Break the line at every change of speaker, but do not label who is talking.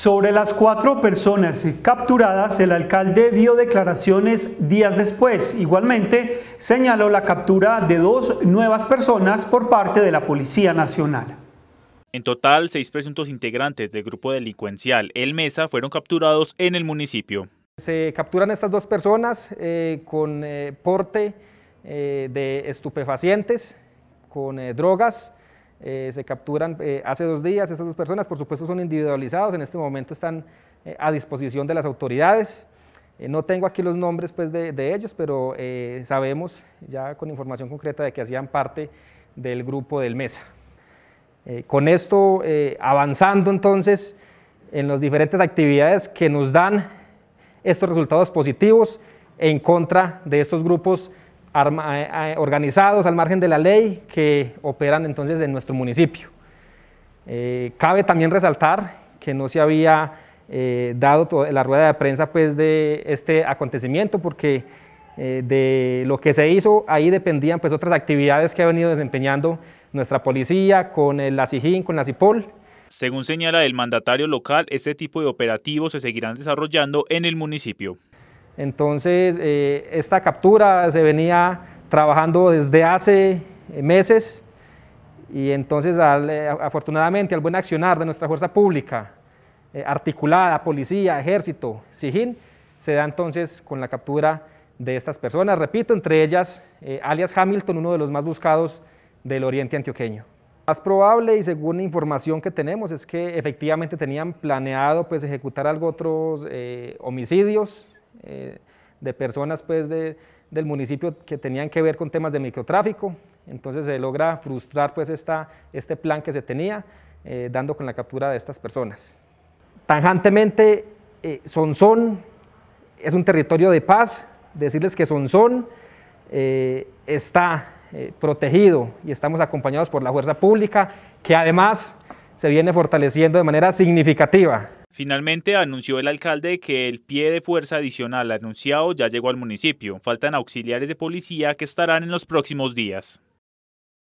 Sobre las cuatro personas capturadas, el alcalde dio declaraciones días después. Igualmente, señaló la captura de dos nuevas personas por parte de la Policía Nacional. En total, seis presuntos integrantes del grupo delincuencial El Mesa fueron capturados en el municipio.
Se capturan estas dos personas eh, con eh, porte eh, de estupefacientes, con drogas, eh, se capturan eh, hace dos días esas dos personas, por supuesto son individualizados, en este momento están eh, a disposición de las autoridades. no tengo aquí los nombres pues, de, de ellos, pero sabemos ya con información concreta de que hacían parte del grupo del MESA. con esto, avanzando entonces en las diferentes actividades que nos dan estos resultados positivos en contra de estos grupos eh, eh, organizados al margen de la ley que operan entonces en nuestro municipio. Eh, cabe también resaltar que no se había dado la rueda de prensa pues, de este acontecimiento porque de lo que se hizo ahí dependían pues, otras actividades que ha venido desempeñando nuestra policía con el, la con la CIPOL.
Según señala el mandatario local, este tipo de operativos se seguirán desarrollando en el municipio.
Entonces, eh, esta captura se venía trabajando desde hace meses y entonces eh, afortunadamente al buen accionar de nuestra fuerza pública, eh, articulada, policía, ejército, SIGIN, se da entonces con la captura de estas personas, repito, entre ellas alias Hamilton, uno de los más buscados del oriente antioqueño. Más probable y según información que tenemos es que efectivamente tenían planeado pues, ejecutar algo otros homicidios, eh, de personas pues, del municipio que tenían que ver con temas de microtráfico. Entonces se logra frustrar pues, esta, este plan que se tenía, eh, dando con la captura de estas personas. Tanjantemente, eh, es un territorio de paz. Decirles que Sonsón eh, está protegido y estamos acompañados por la fuerza pública, que además se viene fortaleciendo de manera significativa.
Finalmente anunció el alcalde que el pie de fuerza adicional anunciado ya llegó al municipio. Faltan auxiliares de policía que estarán en los próximos días.